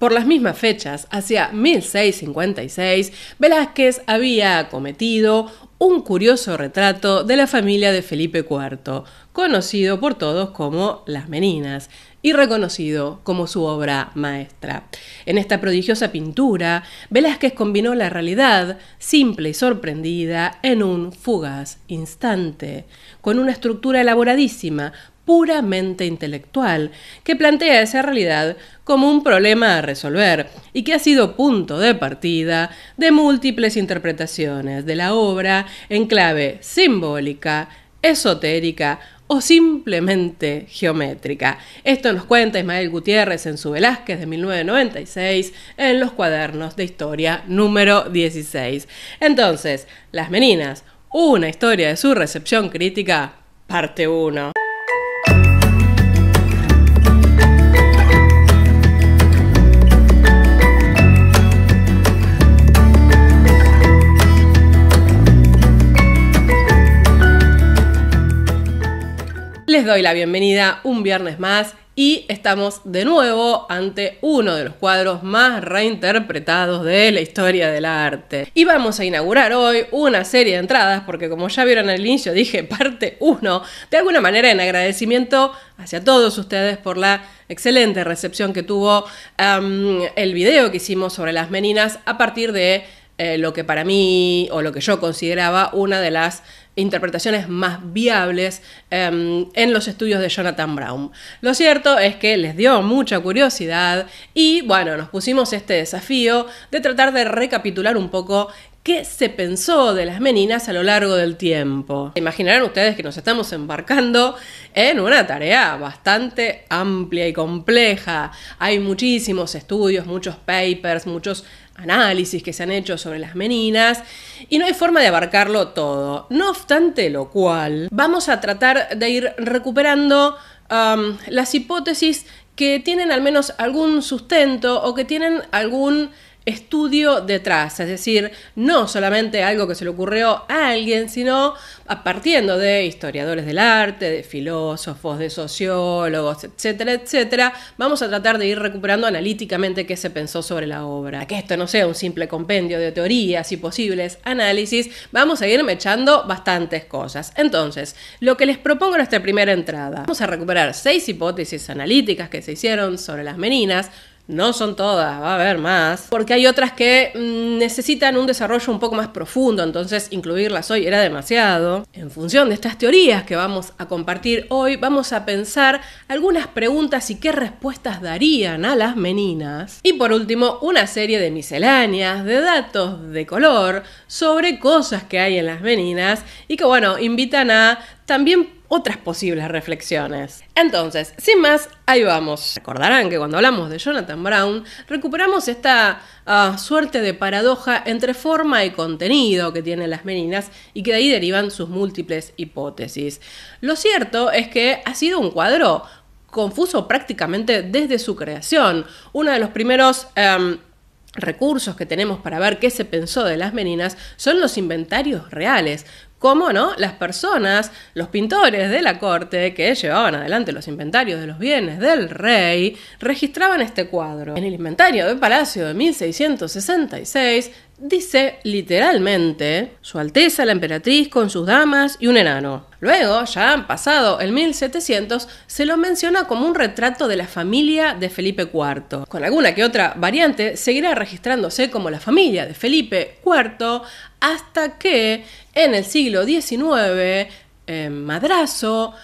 Por las mismas fechas, hacia 1656, Velázquez había acometido un curioso retrato de la familia de Felipe IV, conocido por todos como Las Meninas y reconocido como su obra maestra. En esta prodigiosa pintura, Velázquez combinó la realidad, simple y sorprendida, en un fugaz instante, con una estructura elaboradísima, puramente intelectual, que plantea esa realidad como un problema a resolver y que ha sido punto de partida de múltiples interpretaciones de la obra en clave simbólica, esotérica o simplemente geométrica. Esto nos cuenta Ismael Gutiérrez en su Velázquez de 1996 en los cuadernos de historia número 16. Entonces, Las Meninas, una historia de su recepción crítica, parte 1. Les doy la bienvenida un viernes más y estamos de nuevo ante uno de los cuadros más reinterpretados de la historia del arte. Y vamos a inaugurar hoy una serie de entradas, porque como ya vieron al inicio, dije parte 1, de alguna manera en agradecimiento hacia todos ustedes por la excelente recepción que tuvo em, el video que hicimos sobre las meninas a partir de eh, lo que para mí, o lo que yo consideraba, una de las interpretaciones más viables em, en los estudios de Jonathan Brown. Lo cierto es que les dio mucha curiosidad y bueno, nos pusimos este desafío de tratar de recapitular un poco qué se pensó de las meninas a lo largo del tiempo. Imaginarán ustedes que nos estamos embarcando en una tarea bastante amplia y compleja. Hay muchísimos estudios, muchos papers, muchos análisis que se han hecho sobre las meninas y no hay forma de abarcarlo todo. No obstante lo cual, vamos a tratar de ir recuperando um, las hipótesis que tienen al menos algún sustento o que tienen algún estudio detrás, es decir, no solamente algo que se le ocurrió a alguien, sino a partiendo de historiadores del arte, de filósofos, de sociólogos, etcétera, etcétera, vamos a tratar de ir recuperando analíticamente qué se pensó sobre la obra. Que esto no sea un simple compendio de teorías y posibles análisis, vamos a ir echando bastantes cosas. Entonces, lo que les propongo en esta primera entrada, vamos a recuperar seis hipótesis analíticas que se hicieron sobre las meninas, no son todas, va a haber más. Porque hay otras que mm, necesitan un desarrollo un poco más profundo, entonces incluirlas hoy era demasiado. En función de estas teorías que vamos a compartir hoy, vamos a pensar algunas preguntas y qué respuestas darían a las meninas. Y por último, una serie de misceláneas, de datos de color sobre cosas que hay en las meninas y que, bueno, invitan a también otras posibles reflexiones. Entonces, sin más, ahí vamos. Recordarán que cuando hablamos de Jonathan Brown, recuperamos esta ah, suerte de paradoja entre forma y contenido que tienen las meninas y que de ahí derivan sus múltiples hipótesis. Lo cierto es que ha sido un cuadro confuso prácticamente desde su creación. Uno de los primeros... Em, recursos que tenemos para ver qué se pensó de las meninas son los inventarios reales, como no las personas, los pintores de la corte que llevaban adelante los inventarios de los bienes del rey, registraban este cuadro. En el inventario del palacio de 1666 dice literalmente Su Alteza la Emperatriz con sus damas y un enano. Luego, ya han pasado el 1700, se lo menciona como un retrato de la familia de Felipe IV. Con alguna que otra variante, seguirá registrándose como la familia de Felipe IV hasta que en el siglo XIX, eh, Madrazo,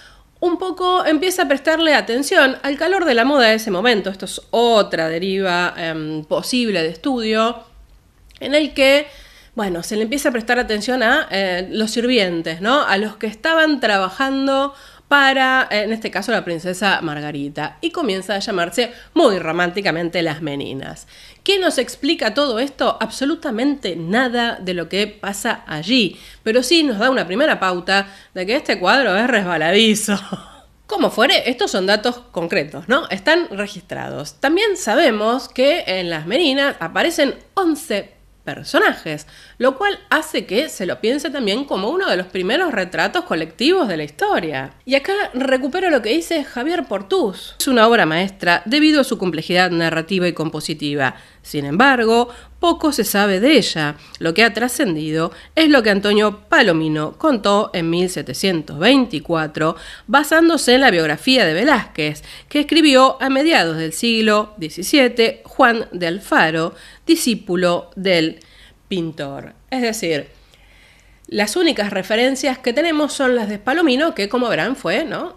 un poco empieza a prestarle atención al calor de la moda de ese momento. Esto es otra deriva em, posible de estudio en el que, se le empieza a prestar atención a eh, los sirvientes, A los que estaban trabajando para, eh, en este caso, la princesa Margarita, y comienza a llamarse muy románticamente Las Meninas. ¿Qué nos explica todo esto? Absolutamente nada de lo que pasa allí, pero sí nos da una primera pauta de que este cuadro es resbaladizo. Como fuere, estos son datos concretos, ¿no? Están registrados. También sabemos que en Las Meninas aparecen 11 personajes, lo cual hace que se lo piense también como uno de los primeros retratos colectivos de la historia. Y acá recupero lo que dice Javier Portús. Es una obra maestra debido a su complejidad narrativa y compositiva. Sin embargo, poco se sabe de ella. Lo que ha trascendido es lo que Antonio Palomino contó en 1724, basándose en la biografía de Velázquez, que escribió a mediados del siglo XVII Juan de Alfaro, discípulo del pintor. Es decir, las únicas referencias que tenemos son las de Palomino, que como verán fue ¿no?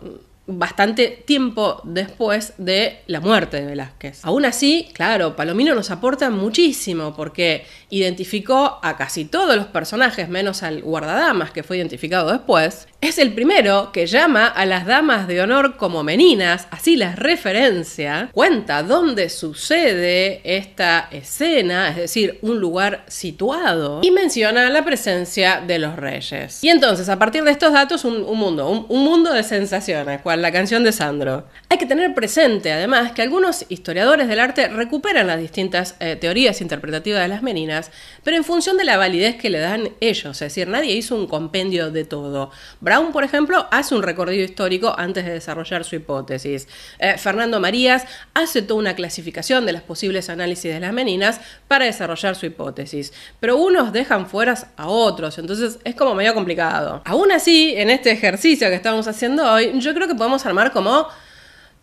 bastante tiempo después de la muerte de Velázquez. Aún así, claro, Palomino nos aporta muchísimo porque identificó a casi todos los personajes, menos al guardadamas que fue identificado después, es el primero que llama a las damas de honor como meninas, así las referencia, cuenta dónde sucede esta escena, es decir, un lugar situado, y menciona la presencia de los reyes. Y entonces, a partir de estos datos, un, mundo, un, mundo de sensaciones, cual la canción de Sandro. Hay que tener presente, además, que algunos historiadores del arte recuperan las distintas eh, teorías interpretativas de las meninas, pero en función de la validez que le dan ellos, es decir, nadie hizo un compendio de todo. Brown, por ejemplo, hace un recorrido histórico antes de desarrollar su hipótesis. Eh, Fernando Marías hace toda una clasificación de las posibles análisis de las meninas para desarrollar su hipótesis. Pero unos dejan fuera a otros, entonces es como medio complicado. Aún así, en este ejercicio que estamos haciendo hoy, yo creo que podemos armar como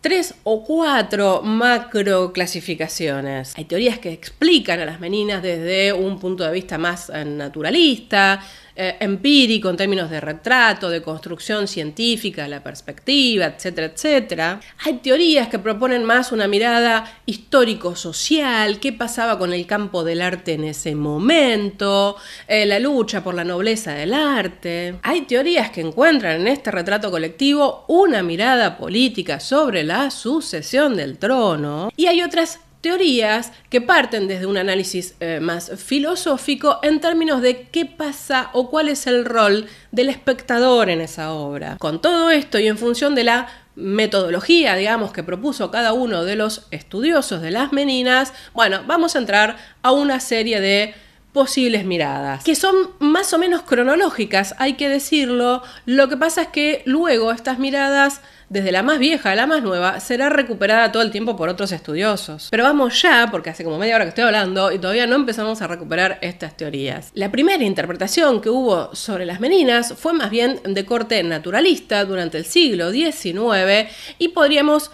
tres o cuatro macro clasificaciones. Hay teorías que explican a las meninas desde un punto de vista más eh, naturalista, eh, empírico en términos de retrato, de construcción científica, la perspectiva, etcétera, etcétera. Hay teorías que proponen más una mirada histórico-social, qué pasaba con el campo del arte en ese momento, eh, la lucha por la nobleza del arte. Hay teorías que encuentran en este retrato colectivo una mirada política sobre la sucesión del trono y hay otras teorías que parten desde un análisis eh, más filosófico en términos de qué pasa o cuál es el rol del espectador en esa obra. Con todo esto y en función de la metodología, digamos, que propuso cada uno de los estudiosos de las meninas, bueno, vamos a entrar a una serie de posibles miradas, que son más o menos cronológicas, hay que decirlo. Lo que pasa es que luego estas miradas desde la más vieja a la más nueva, será recuperada todo el tiempo por otros estudiosos. Pero vamos ya, porque hace como media hora que estoy hablando y todavía no empezamos a recuperar estas teorías. La primera interpretación que hubo sobre las meninas fue más bien de corte naturalista durante el siglo XIX y podríamos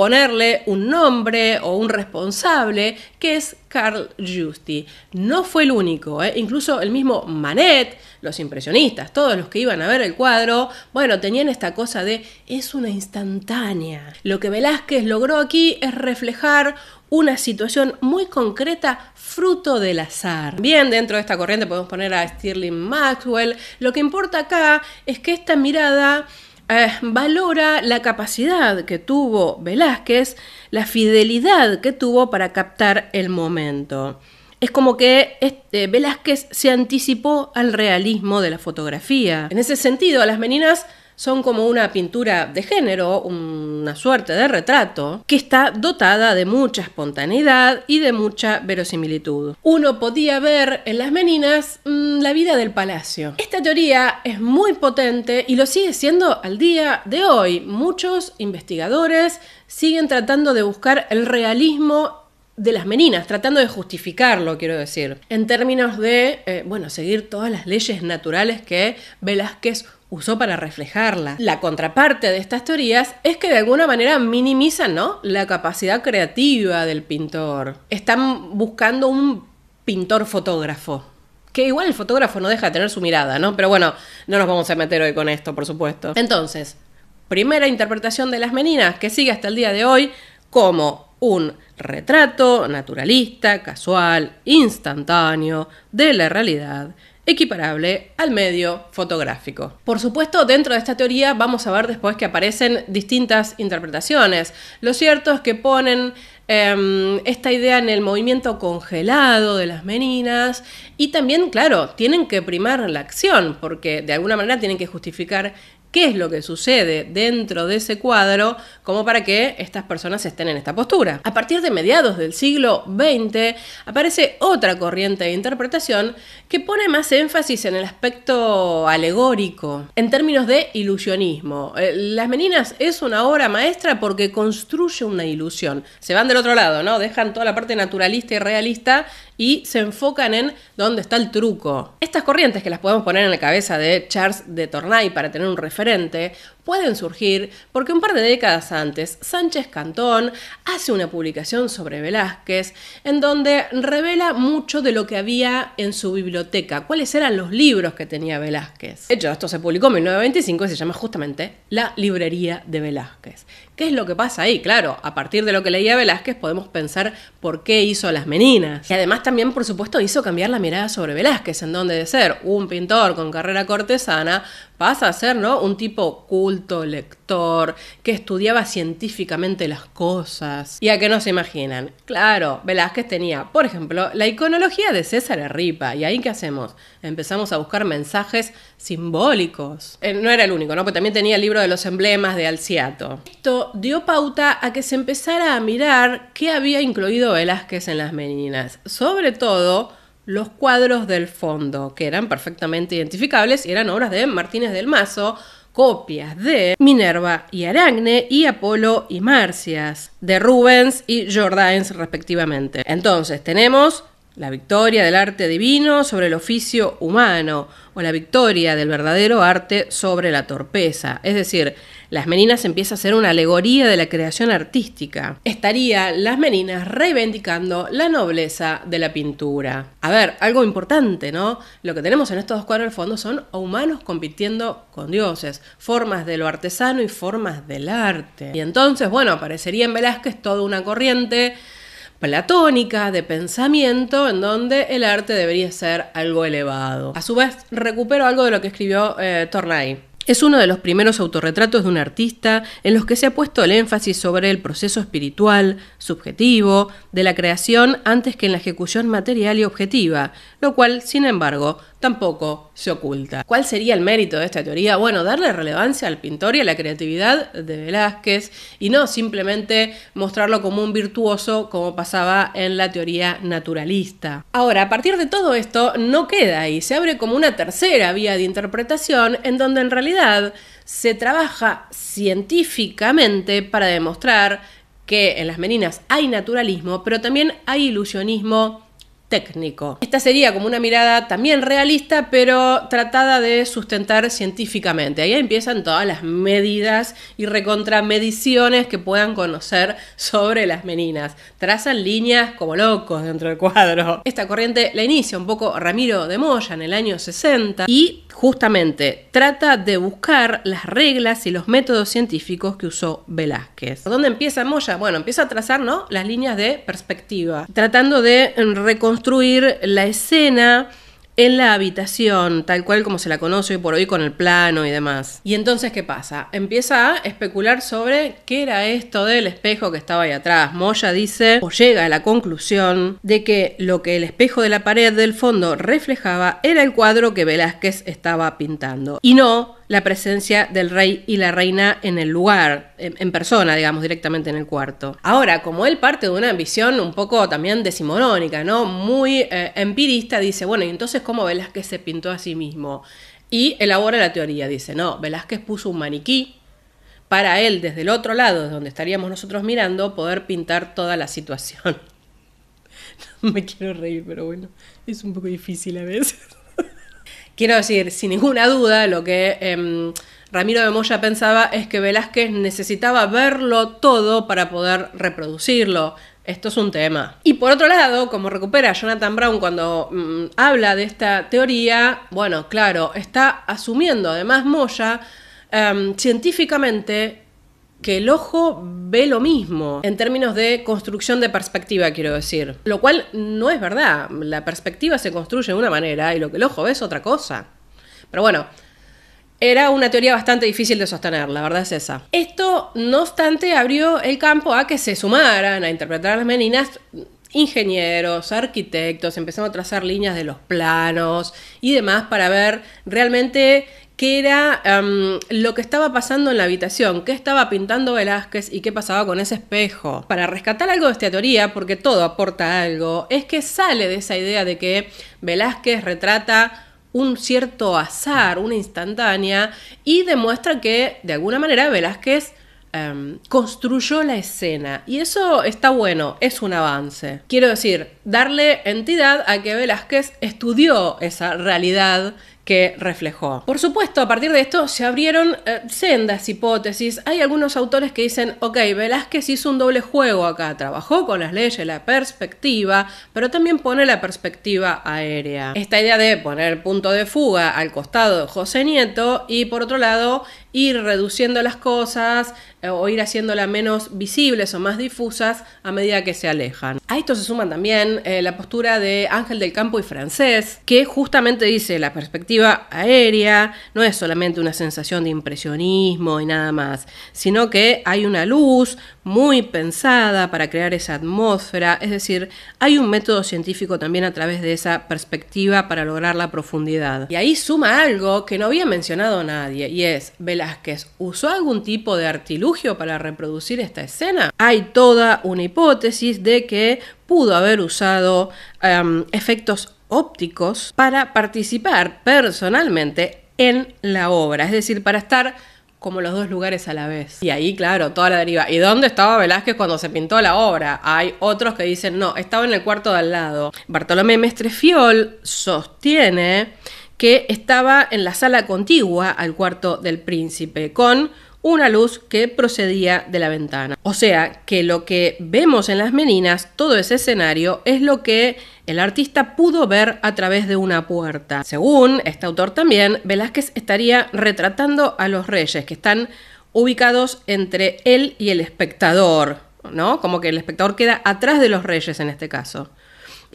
ponerle un nombre o un responsable, que es Carl Justi No fue el único, ¿eh? incluso el mismo Manet, los impresionistas, todos los que iban a ver el cuadro, bueno, tenían esta cosa de es una instantánea. Lo que Velázquez logró aquí es reflejar una situación muy concreta fruto del azar. Bien, dentro de esta corriente podemos poner a Stirling Maxwell. Lo que importa acá es que esta mirada eh, valora la capacidad que tuvo Velázquez, la fidelidad que tuvo para captar el momento. Es como que este Velázquez se anticipó al realismo de la fotografía. En ese sentido, a las meninas son como una pintura de género, una suerte de retrato, que está dotada de mucha espontaneidad y de mucha verosimilitud. Uno podía ver en las meninas mm, la vida del palacio. Esta teoría es muy potente y lo sigue siendo al día de hoy. Muchos investigadores siguen tratando de buscar el realismo de las meninas, tratando de justificarlo, quiero decir, en términos de, eh, bueno, seguir todas las leyes naturales que Velázquez usó para reflejarla. La contraparte de estas teorías es que de alguna manera minimizan ¿no? la capacidad creativa del pintor. Están buscando un pintor fotógrafo. Que igual el fotógrafo no deja de tener su mirada, ¿no? Pero bueno, no nos vamos a meter hoy con esto, por supuesto. Entonces, primera interpretación de las meninas, que sigue hasta el día de hoy como un retrato naturalista, casual, instantáneo de la realidad equiparable al medio fotográfico. Por supuesto, dentro de esta teoría vamos a ver después que aparecen distintas interpretaciones. Lo cierto es que ponen em, esta idea en el movimiento congelado de las meninas y también, claro, tienen que primar la acción porque de alguna manera tienen que justificar qué es lo que sucede dentro de ese cuadro como para que estas personas estén en esta postura. A partir de mediados del siglo XX aparece otra corriente de interpretación que pone más énfasis en el aspecto alegórico, en términos de ilusionismo. Eh, las Meninas es una obra maestra porque construye una ilusión. Se van del otro lado, ¿no? Dejan toda la parte naturalista y realista y se enfocan en dónde está el truco. Estas corrientes que las podemos poner en la cabeza de Charles de Tornay para tener un referente, pueden surgir porque un par de décadas antes Sánchez Cantón hace una publicación sobre Velázquez en donde revela mucho de lo que había en su biblioteca, cuáles eran los libros que tenía Velázquez. De hecho, esto se publicó en 1925 y se llama justamente La Librería de Velázquez. ¿Qué es lo que pasa ahí? Claro, a partir de lo que leía Velázquez podemos pensar por qué hizo las meninas. Y además también, por supuesto, hizo cambiar la mirada sobre Velázquez, en donde de ser un pintor con carrera cortesana, pasa a ser, ¿no? Un tipo culto, lector, que estudiaba científicamente las cosas. ¿Y a que no se imaginan? Claro, Velázquez tenía, por ejemplo, la iconología de César Ripa. ¿Y ahí qué hacemos? Empezamos a buscar mensajes simbólicos. Eh, no era el único, ¿no? Porque también tenía el libro de los emblemas de Alciato. Esto dio pauta a que se empezara a mirar qué había incluido Velázquez en las meninas. Sobre todo los cuadros del fondo, que eran perfectamente identificables y eran obras de Martínez del Mazo, copias de Minerva y Aragne y Apolo y Marcias, de Rubens y Jordaens respectivamente. Entonces tenemos la victoria del arte divino sobre el oficio humano o la victoria del verdadero arte sobre la torpeza, es decir, las Meninas empieza a ser una alegoría de la creación artística. Estaría Las Meninas reivindicando la nobleza de la pintura. A ver, algo importante, ¿no? Lo que tenemos en estos dos cuadros al fondo son humanos compitiendo con dioses, formas de lo artesano y formas del arte. Y entonces, bueno, aparecería en Velázquez toda una corriente platónica de pensamiento en donde el arte debería ser algo elevado. A su vez, recupero algo de lo que escribió eh, Tornay es uno de los primeros autorretratos de un artista en los que se ha puesto el énfasis sobre el proceso espiritual, subjetivo, de la creación antes que en la ejecución material y objetiva, lo cual, sin embargo, tampoco se oculta. ¿Cuál sería el mérito de esta teoría? Bueno, darle relevancia al pintor y a la creatividad de Velázquez y no simplemente mostrarlo como un virtuoso como pasaba en la teoría naturalista. Ahora, a partir de todo esto, no queda ahí, se abre como una tercera vía de interpretación en donde en realidad se trabaja científicamente para demostrar que en las meninas hay naturalismo, pero también hay ilusionismo técnico. Esta sería como una mirada también realista, pero tratada de sustentar científicamente. Ahí empiezan todas las medidas y recontramediciones que puedan conocer sobre las meninas. Trazan líneas como locos dentro del cuadro. Esta corriente la inicia un poco Ramiro de Moya en el año 60 y justamente trata de buscar las reglas y los métodos científicos que usó Velázquez. ¿Dónde empieza Moya? Bueno, empieza a trazar ¿no? las líneas de perspectiva, tratando de reconstruir construir la escena en la habitación, tal cual como se la conoce hoy por hoy con el plano y demás. Y entonces, ¿qué pasa? Empieza a especular sobre qué era esto del espejo que estaba ahí atrás. Moya dice, o llega a la conclusión, de que lo que el espejo de la pared del fondo reflejaba era el cuadro que Velázquez estaba pintando. Y no la presencia del rey y la reina en el lugar, en, persona, digamos, directamente en el cuarto. Ahora, como él parte de una ambición un poco también decimonónica, ¿no? Muy eh, empirista, dice, bueno, ¿y entonces cómo Velázquez se pintó a sí mismo? Y elabora la teoría, dice, no, Velázquez puso un maniquí para él desde el otro lado, donde estaríamos nosotros mirando, poder pintar toda la situación. me quiero reír, pero bueno, es un poco difícil a veces. Quiero decir, sin ninguna duda, lo que em, Ramiro de Moya pensaba es que Velázquez necesitaba verlo todo para poder reproducirlo. Esto es un tema. Y por otro lado, como recupera Jonathan Brown cuando mm, habla de esta teoría, bueno, claro, está asumiendo además Moya em, científicamente que el ojo ve lo mismo, en términos de construcción de perspectiva, quiero decir. Lo cual no es verdad. La perspectiva se construye de una manera y lo que el ojo ve es otra cosa. Pero bueno, era una teoría bastante difícil de sostener, la verdad es esa. Esto, no obstante, abrió el campo a que se sumaran a interpretar a las meninas ingenieros, arquitectos, empezaron a trazar líneas de los planos y demás para ver realmente que era lo que estaba pasando en la habitación, qué estaba pintando Velázquez y qué pasaba con ese espejo. Para rescatar algo de esta teoría, porque todo aporta algo, es que sale de esa idea de que Velázquez retrata un cierto azar, una instantánea, y demuestra que de alguna manera Velázquez construyó la escena. Y eso está bueno, es un avance. Quiero decir, darle entidad a que Velázquez estudió esa realidad que reflejó. Por supuesto, a partir de esto se abrieron eh, sendas hipótesis. Hay algunos autores que dicen, ok, Velázquez hizo un doble juego acá, trabajó con las leyes, la perspectiva, pero también pone la perspectiva aérea. Esta idea de poner punto de fuga al costado de José Nieto y por otro lado ir reduciendo las cosas eh, o ir haciéndolas menos visibles o más difusas a medida que se alejan. A esto se suman también eh, la postura de Ángel del Campo y Francés, que justamente dice la perspectiva aérea no es solamente una sensación de impresionismo y nada más, sino que hay una luz, muy pensada para crear esa atmósfera, es decir, hay un método científico también a través de esa perspectiva para lograr la profundidad. Y ahí suma algo que no había mencionado nadie, y es, Velázquez, ¿usó algún tipo de artilugio para reproducir esta escena? Hay toda una hipótesis de que pudo haber usado em, efectos ópticos para participar personalmente en la obra, es decir, para estar como los dos lugares a la vez. Y ahí, claro, toda la deriva. ¿Y dónde estaba Velázquez cuando se pintó la obra? Hay otros que dicen, no, estaba en el cuarto de al lado. Bartolomé Mestrefiol sostiene que estaba en la sala contigua al cuarto del príncipe, con una luz que procedía de la ventana. O sea que lo que vemos en las meninas, todo ese escenario, es lo que el artista pudo ver a través de una puerta. Según este autor también, Velázquez estaría retratando a los reyes que están ubicados entre él y el espectador, ¿no? Como que el espectador queda atrás de los reyes en este caso.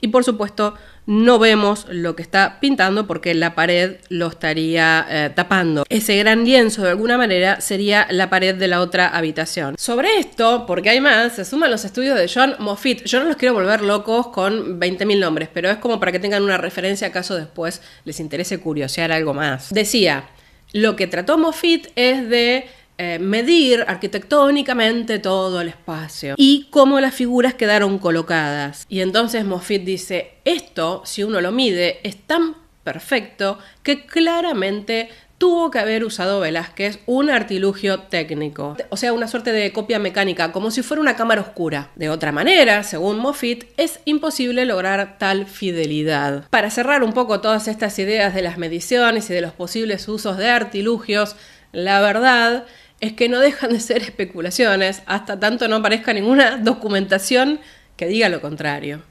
Y por supuesto no vemos lo que está pintando porque la pared lo estaría eh, tapando. Ese gran lienzo de alguna manera sería la pared de la otra habitación. Sobre esto, porque hay más, se suman los estudios de John Moffitt. Yo no los quiero volver locos con 20.000 nombres, pero es como para que tengan una referencia acaso después les interese curiosear algo más. Decía, lo que trató Moffitt es de eh, medir arquitectónicamente todo el espacio y cómo las figuras quedaron colocadas. Y entonces Moffitt dice, esto, si uno lo mide, es tan perfecto que claramente tuvo que haber usado Velázquez un artilugio técnico, o sea, una suerte de copia mecánica, como si fuera una cámara oscura. De otra manera, según Moffitt, es imposible lograr tal fidelidad. Para cerrar un poco todas estas ideas de las mediciones y de los posibles usos de artilugios, la verdad es que no dejan de ser especulaciones hasta tanto no aparezca ninguna documentación que diga lo contrario.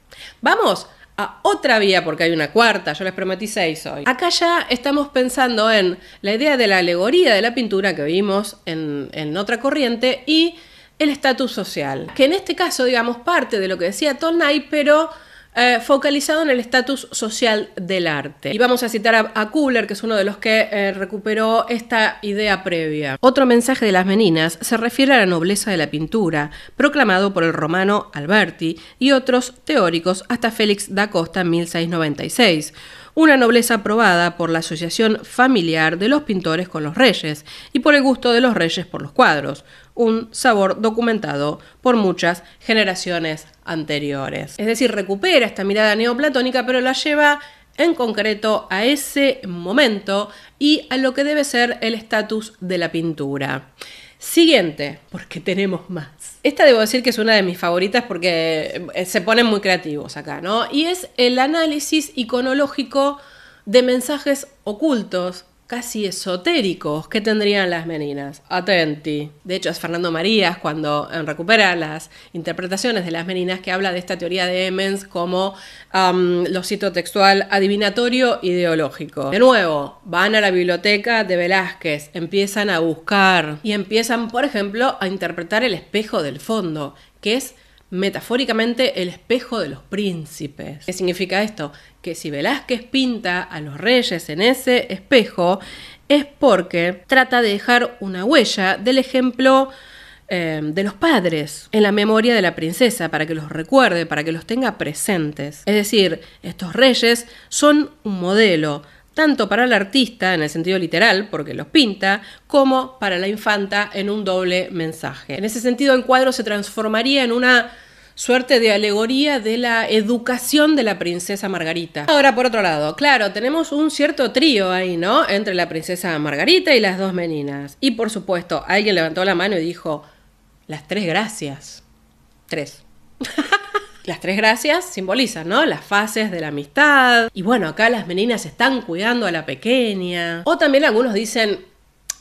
Vamos a otra vía, porque hay una cuarta, yo les prometí seis hoy. Acá ya estamos pensando en la idea de la alegoría de la pintura que vimos en, otra corriente y el estatus social, que en este caso, digamos, parte de lo que decía Tolnay, pero eh, focalizado en el estatus social del arte. Y vamos a citar a, Kubler, que es uno de los que eh, recuperó esta idea previa. Otro mensaje de las meninas se refiere a la nobleza de la pintura, proclamado por el romano Alberti y otros teóricos hasta Félix da Costa en 1696 una nobleza aprobada por la asociación familiar de los pintores con los reyes y por el gusto de los reyes por los cuadros, un sabor documentado por muchas generaciones anteriores. Es decir, recupera esta mirada neoplatónica, pero la lleva en concreto a ese momento y a lo que debe ser el estatus de la pintura. Siguiente, porque tenemos más. Esta debo decir que es una de mis favoritas porque eh, se ponen muy creativos acá, ¿no? Y es el análisis iconológico de mensajes ocultos casi esotéricos que tendrían las meninas. Atenti. De hecho, es Fernando Marías cuando recupera las interpretaciones de las meninas que habla de esta teoría de Emmens como, lo cito textual, adivinatorio ideológico. De nuevo, van a la biblioteca de Velázquez, empiezan a buscar y empiezan, por ejemplo, a interpretar el espejo del fondo, que es metafóricamente el espejo de los príncipes. ¿Qué significa esto? Que si Velázquez pinta a los reyes en ese espejo, es porque trata de dejar una huella del ejemplo eh, de los padres en la memoria de la princesa, para que los recuerde, para que los tenga presentes. Es decir, estos reyes son un modelo, tanto para el artista en el sentido literal, porque los pinta, como para la infanta en un doble mensaje. En ese sentido, el cuadro se transformaría en una suerte de alegoría de la educación de la princesa Margarita. Ahora, por otro lado, claro, tenemos un cierto trío ahí, ¿no? Entre la princesa Margarita y las dos meninas. Y por supuesto, alguien levantó la mano y dijo, las tres gracias. Tres. Las tres gracias simbolizan, ¿no? Las fases de la amistad. Y bueno, acá las meninas están cuidando a la pequeña. O también algunos dicen,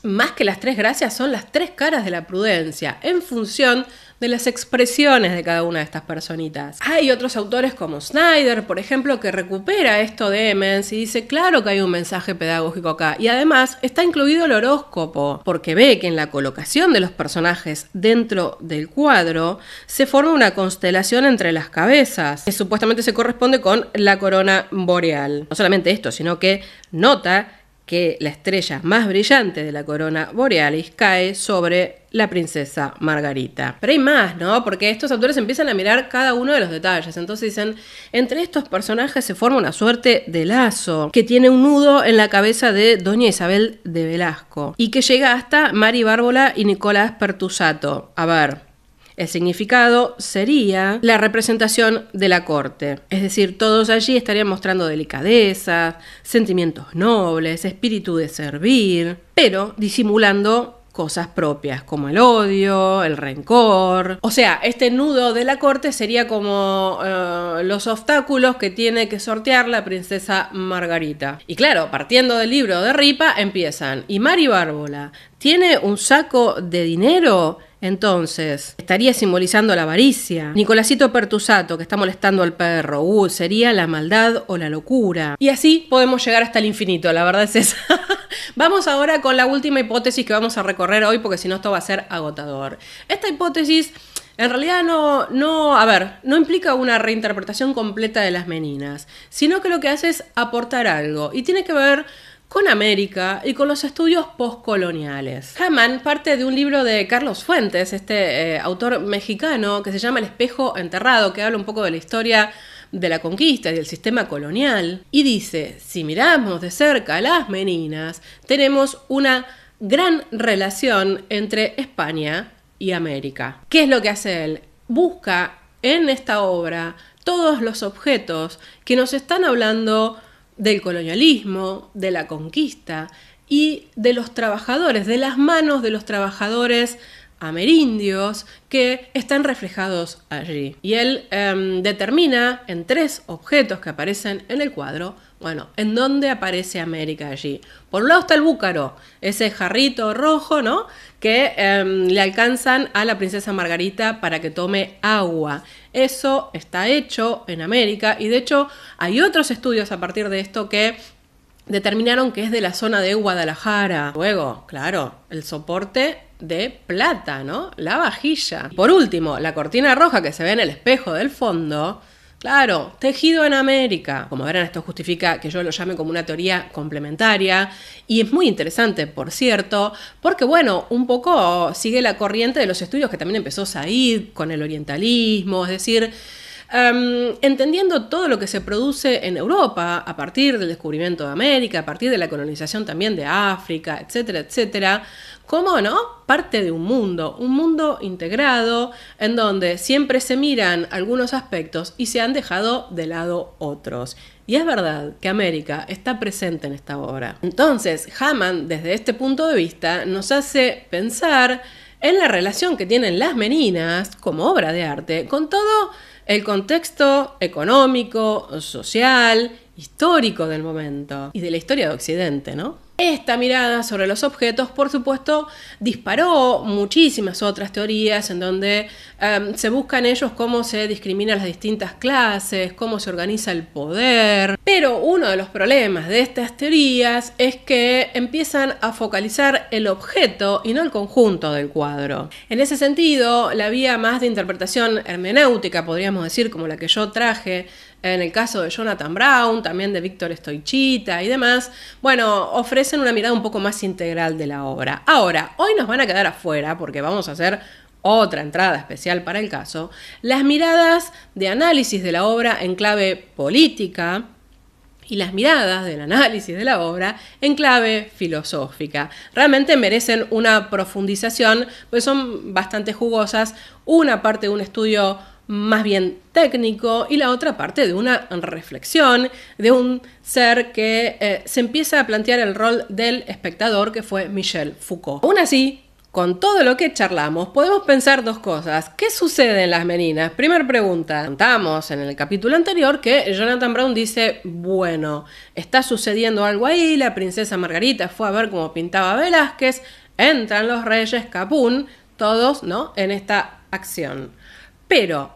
más que las tres gracias son las tres caras de la prudencia, en función de las expresiones de cada una de estas personitas. Hay otros autores como Snyder, por ejemplo, que recupera esto de Emmons y dice, claro que hay un mensaje pedagógico acá. Y además está incluido el horóscopo, porque ve que en la colocación de los personajes dentro del cuadro se forma una constelación entre las cabezas, que supuestamente se corresponde con la corona boreal. No solamente esto, sino que nota que la estrella más brillante de la corona borealis cae sobre la princesa Margarita. Pero hay más, ¿no? Porque estos autores empiezan a mirar cada uno de los detalles. Entonces dicen, entre estos personajes se forma una suerte de lazo que tiene un nudo en la cabeza de Doña Isabel de Velasco y que llega hasta Mari Bárbola y Nicolás Pertusato. A ver, el significado sería la representación de la corte, es decir, todos allí estarían mostrando delicadezas, sentimientos nobles, espíritu de servir, pero disimulando cosas propias, como el odio, el rencor. O sea, este nudo de la corte sería como eh, los obstáculos que tiene que sortear la princesa Margarita. Y claro, partiendo del libro de Ripa, empiezan. Y Mari Bárbola tiene un saco de dinero entonces, estaría simbolizando la avaricia. Nicolásito Pertusato, que está molestando al perro. Uh, sería la maldad o la locura. Y así podemos llegar hasta el infinito, la verdad es esa. vamos ahora con la última hipótesis que vamos a recorrer hoy, porque si no esto va a ser agotador. Esta hipótesis... En realidad no, no, a ver, no implica una reinterpretación completa de las meninas, sino que lo que hace es aportar algo y tiene que ver con América y con los estudios postcoloniales. Haman parte de un libro de Carlos Fuentes, este eh, autor mexicano, que se llama El espejo enterrado, que habla un poco de la historia de la conquista y del sistema colonial, y dice, si miramos de cerca a las meninas, tenemos una gran relación entre España y América. ¿Qué es lo que hace él? Busca en esta obra todos los objetos que nos están hablando del colonialismo, de la conquista y de los trabajadores, de las manos de los trabajadores amerindios que están reflejados allí. Y él em, determina en tres objetos que aparecen en el cuadro bueno, ¿en dónde aparece América allí? Por un lado está el búcaro, ese jarrito rojo, ¿no? Que em, le alcanzan a la princesa Margarita para que tome agua. Eso está hecho en América y de hecho hay otros estudios a partir de esto que determinaron que es de la zona de Guadalajara. Luego, claro, el soporte de plata, ¿no? La vajilla. Por último, la cortina roja que se ve en el espejo del fondo Claro, tejido en América. Como verán, esto justifica que yo lo llame como una teoría complementaria y es muy interesante, por cierto, porque bueno, un poco sigue la corriente de los estudios que también empezó Said con el orientalismo, es decir, Em, entendiendo todo lo que se produce en Europa a partir del descubrimiento de América, a partir de la colonización también de África, etcétera, etcétera, como no parte de un mundo, un mundo integrado en donde siempre se miran algunos aspectos y se han dejado de lado otros. Y es verdad que América está presente en esta obra. Entonces, Hammond, desde este punto de vista, nos hace pensar en la relación que tienen las meninas como obra de arte con todo el contexto económico, social, histórico del momento y de la historia de Occidente, ¿no? Esta mirada sobre los objetos, por supuesto, disparó muchísimas otras teorías en donde em, se buscan ellos cómo se discriminan las distintas clases, cómo se organiza el poder. Pero uno de los problemas de estas teorías es que empiezan a focalizar el objeto y no el conjunto del cuadro. En ese sentido, la vía más de interpretación hermenéutica, podríamos decir, como la que yo traje en el caso de Jonathan Brown, también de Víctor Stoichita y demás, bueno, ofrecen una mirada un poco más integral de la obra. Ahora, hoy nos van a quedar afuera porque vamos a hacer otra entrada especial para el caso, las miradas de análisis de la obra en clave política, y las miradas del análisis de la obra en clave filosófica. Realmente merecen una profundización, pues son bastante jugosas. Una parte de un estudio más bien técnico y la otra parte de una reflexión, de un ser que eh, se empieza a plantear el rol del espectador que fue Michel Foucault. Aún así, con todo lo que charlamos, podemos pensar dos cosas. ¿Qué sucede en las meninas? Primera pregunta. Contamos en el capítulo anterior que Jonathan Brown dice, bueno, está sucediendo algo ahí, la princesa Margarita fue a ver cómo pintaba Velázquez, entran los reyes Capún, todos, ¿no? En esta acción. Pero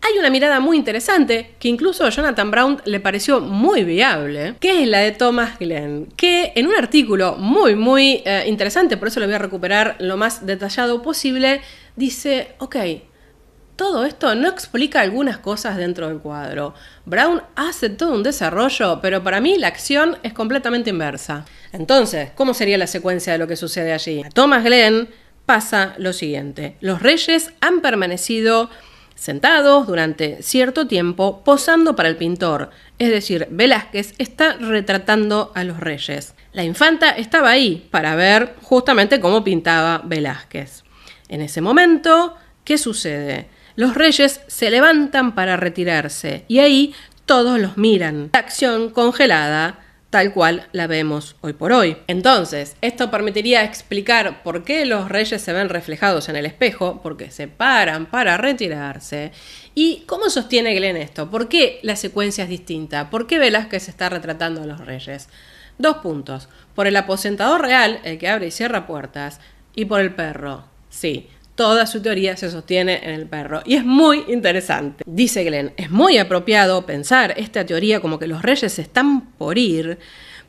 hay una mirada muy interesante que incluso a Jonathan Brown le pareció muy viable, que es la de Thomas Glenn, que en un artículo muy, muy eh, interesante, por eso lo voy a recuperar lo más detallado posible, dice, ok, todo esto no explica algunas cosas dentro del cuadro. Brown hace todo un desarrollo, pero para mí la acción es completamente inversa. Entonces, ¿cómo sería la secuencia de lo que sucede allí? A Thomas Glenn pasa lo siguiente. Los reyes han permanecido sentados durante cierto tiempo posando para el pintor, es decir, Velázquez está retratando a los reyes. La infanta estaba ahí para ver justamente cómo pintaba Velázquez. En ese momento, ¿qué sucede? Los reyes se levantan para retirarse y ahí todos los miran. La acción congelada tal cual la vemos hoy por hoy. Entonces, esto permitiría explicar por qué los reyes se ven reflejados en el espejo, porque se paran para retirarse, y cómo sostiene Glenn esto, por qué la secuencia es distinta, por qué Velázquez está retratando a los reyes. Dos puntos, por el aposentador real, el que abre y cierra puertas, y por el perro. Sí, Toda su teoría se sostiene en el perro y es muy interesante. Dice Glenn, es muy apropiado pensar esta teoría como que los reyes están por ir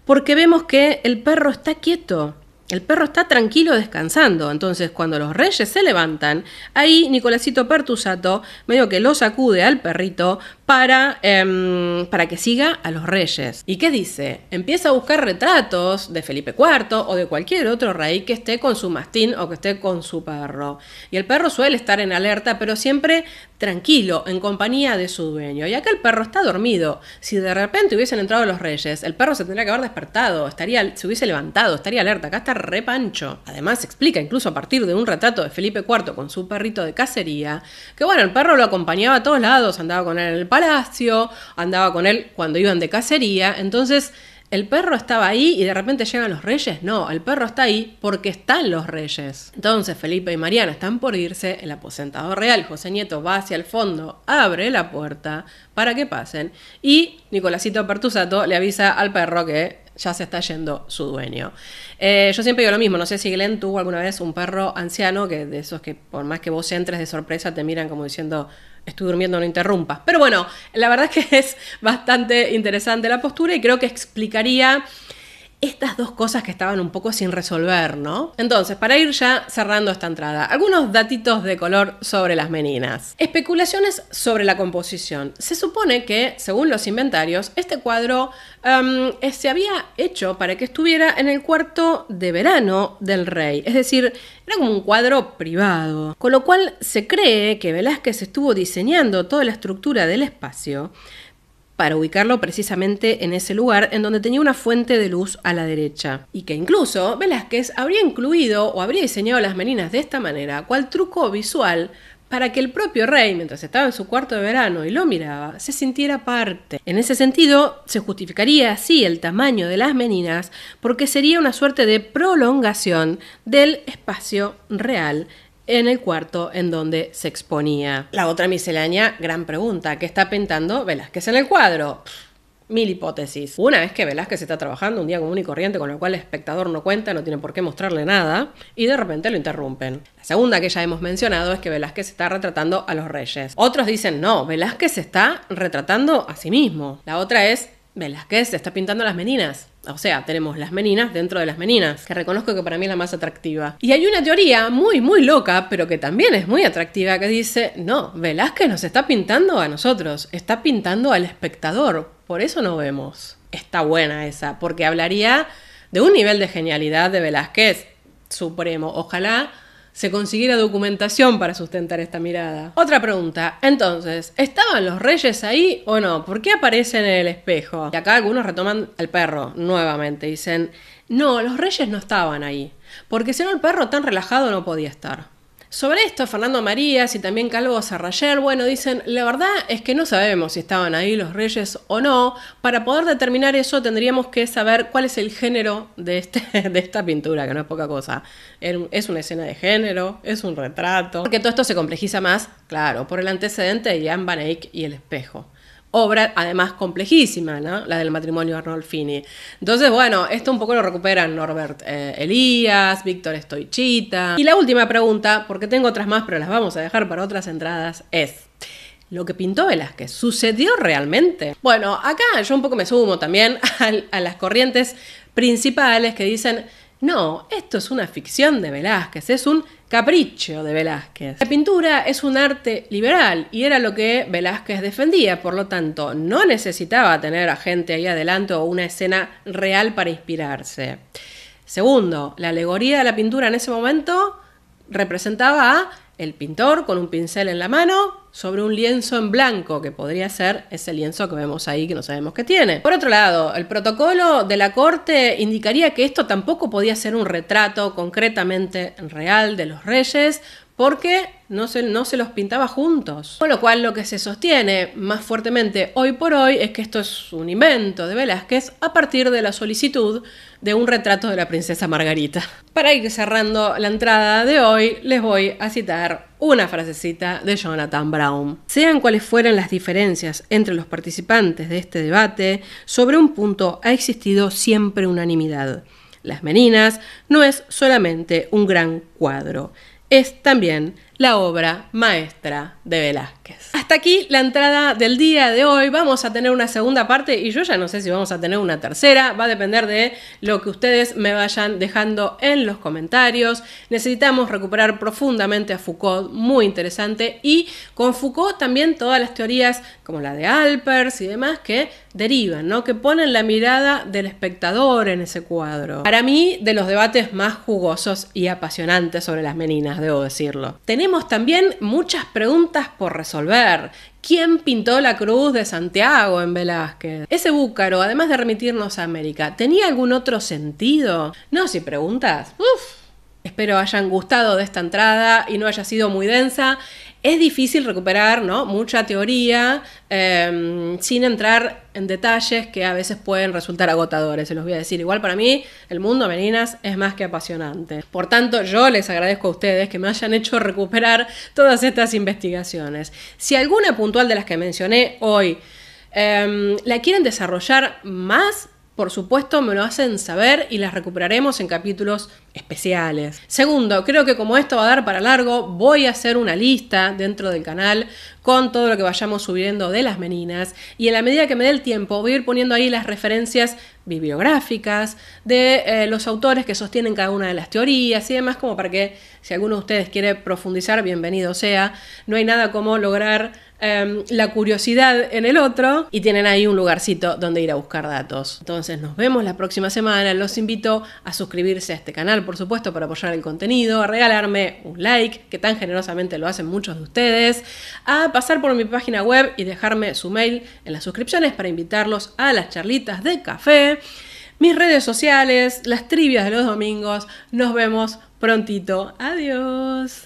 porque vemos que el perro está quieto. El perro está tranquilo descansando, entonces cuando los reyes se levantan, ahí Nicolásito Pertusato medio que lo sacude al perrito para, em, para que siga a los reyes. ¿Y qué dice? Empieza a buscar retratos de Felipe IV o de cualquier otro rey que esté con su mastín o que esté con su perro. Y el perro suele estar en alerta, pero siempre tranquilo, en compañía de su dueño. Y acá el perro está dormido. Si de repente hubiesen entrado los reyes, el perro se tendría que haber despertado, estaría, se hubiese levantado, estaría alerta. Acá está re pancho. Además, explica incluso a partir de un retrato de Felipe IV con su perrito de cacería, que bueno, el perro lo acompañaba a todos lados, andaba con él el palacio, andaba con él cuando iban de cacería, entonces el perro estaba ahí y de repente llegan los reyes. No, el perro está ahí porque están los reyes. Entonces Felipe y Mariana están por irse, el aposentado real, José Nieto, va hacia el fondo, abre la puerta para que pasen y Nicolásito Pertusato le avisa al perro que ya se está yendo su dueño. Eh, yo siempre digo lo mismo, no sé si Glenn tuvo alguna vez un perro anciano, que de esos que por más que vos entres de sorpresa te miran como diciendo, estoy durmiendo, no interrumpas. Pero bueno, la verdad es que es bastante interesante la postura y creo que explicaría estas dos cosas que estaban un poco sin resolver, ¿no? Entonces, para ir ya cerrando esta entrada, algunos datitos de color sobre las meninas. Especulaciones sobre la composición. Se supone que, según los inventarios, este cuadro em, se había hecho para que estuviera en el cuarto de verano del rey, es decir, era como un cuadro privado, con lo cual se cree que Velázquez estuvo diseñando toda la estructura del espacio para ubicarlo precisamente en ese lugar en donde tenía una fuente de luz a la derecha, y que incluso Velázquez habría incluido o habría diseñado las meninas de esta manera, cual truco visual para que el propio rey, mientras estaba en su cuarto de verano y lo miraba, se sintiera parte. En ese sentido, se justificaría así el tamaño de las meninas, porque sería una suerte de prolongación del espacio real en el cuarto en donde se exponía. La otra miscelánea, gran pregunta, ¿qué está pintando Velázquez en el cuadro? mil hipótesis. Una es que Velázquez está trabajando un día común y corriente, con lo cual el espectador no cuenta, no tiene por qué mostrarle nada, y de repente lo interrumpen. La segunda que ya hemos mencionado es que Velázquez está retratando a los reyes. Otros dicen, no, Velázquez está retratando a sí mismo. La otra es, Velázquez está pintando a las meninas. O sea, tenemos las meninas dentro de las meninas, que reconozco que para mí es la más atractiva. Y hay una teoría muy, muy loca, pero que también es muy atractiva, que dice, no, Velázquez nos está pintando a nosotros, está pintando al espectador, por eso no vemos. Está buena esa, porque hablaría de un nivel de genialidad de Velázquez supremo. Ojalá se consiguiera documentación para sustentar esta mirada. Otra pregunta, entonces, ¿estaban los reyes ahí o no? ¿Por qué aparecen en el espejo? Y acá algunos retoman al perro nuevamente, dicen, no, los reyes no estaban ahí, porque si no el perro tan relajado no podía estar. Sobre esto, Fernando Marías y también Calvo Sarrayer, bueno, dicen, la verdad es que no sabemos si estaban ahí los reyes o no. Para poder determinar eso tendríamos que saber cuál es el género de, este, de esta pintura, que no es poca cosa. Es una escena de género, es un retrato. Porque todo esto se complejiza más, claro, por el antecedente de Jan Van Eyck y el espejo obra además complejísima, ¿no? la del matrimonio Arnolfini. Entonces, bueno, esto un poco lo recuperan Norbert eh, Elías, Víctor Stoichita. Y la última pregunta, porque tengo otras más, pero las vamos a dejar para otras entradas, es... Lo que pintó Velázquez, ¿sucedió realmente? Bueno, acá yo un poco me sumo también a las corrientes principales que dicen, no, esto es una ficción de Velázquez, es un capricho de Velázquez. La pintura es un arte liberal y era lo que Velázquez defendía, por lo tanto no necesitaba tener a gente ahí adelante o una escena real para inspirarse. Segundo, la alegoría de la pintura en ese momento representaba a el pintor con un pincel en la mano sobre un lienzo en blanco, que podría ser ese lienzo que vemos ahí que no sabemos qué tiene. Por otro lado, el protocolo de la corte indicaría que esto tampoco podía ser un retrato concretamente real de los reyes, porque no se, no se los pintaba juntos. Con lo cual lo que se sostiene más fuertemente hoy por hoy es que esto es un invento de Velázquez a partir de la solicitud de un retrato de la princesa Margarita. Para ir cerrando la entrada de hoy, les voy a citar una frasecita de Jonathan Brown. Sean cuales fueran las diferencias entre los participantes de este debate, sobre un punto ha existido siempre unanimidad. Las Meninas no es solamente un gran cuadro, es también la obra maestra de Velázquez. Hasta aquí la entrada del día de hoy. Vamos a tener una segunda parte y yo ya no sé si vamos a tener una tercera. Va a depender de lo que ustedes me vayan dejando en los comentarios. Necesitamos recuperar profundamente a Foucault, muy interesante. Y con Foucault también todas las teorías como la de Alpers y demás que derivan, ¿no? que ponen la mirada del espectador en ese cuadro. Para mí, de los debates más jugosos y apasionantes sobre las meninas, debo decirlo. Tenemos también muchas preguntas por resolver. ¿Quién pintó la cruz de Santiago en Velázquez? Ese búcaro, además de remitirnos a América, ¿tenía algún otro sentido? No, si preguntas, Espero hayan gustado de esta entrada y no haya sido muy densa. Es difícil recuperar ¿no? mucha teoría em, sin entrar en detalles que a veces pueden resultar agotadores, se los voy a decir. Igual para mí, el mundo, meninas, es más que apasionante. Por tanto, yo les agradezco a ustedes que me hayan hecho recuperar todas estas investigaciones. Si alguna puntual de las que mencioné hoy em, la quieren desarrollar más, por supuesto, me lo hacen saber y las recuperaremos en capítulos especiales. Segundo, creo que como esto va a dar para largo, voy a hacer una lista dentro del canal con todo lo que vayamos subiendo de las meninas y en la medida que me dé el tiempo voy a ir poniendo ahí las referencias bibliográficas de eh, los autores que sostienen cada una de las teorías y demás como para que si alguno de ustedes quiere profundizar, bienvenido sea. No hay nada como lograr Em, la curiosidad en el otro y tienen ahí un lugarcito donde ir a buscar datos. Entonces nos vemos la próxima semana, los invito a suscribirse a este canal, por supuesto, para apoyar el contenido, a regalarme un like, que tan generosamente lo hacen muchos de ustedes, a pasar por mi página web y dejarme su mail en las suscripciones para invitarlos a las charlitas de café mis redes sociales, las trivias de los domingos. Nos vemos prontito. Adiós.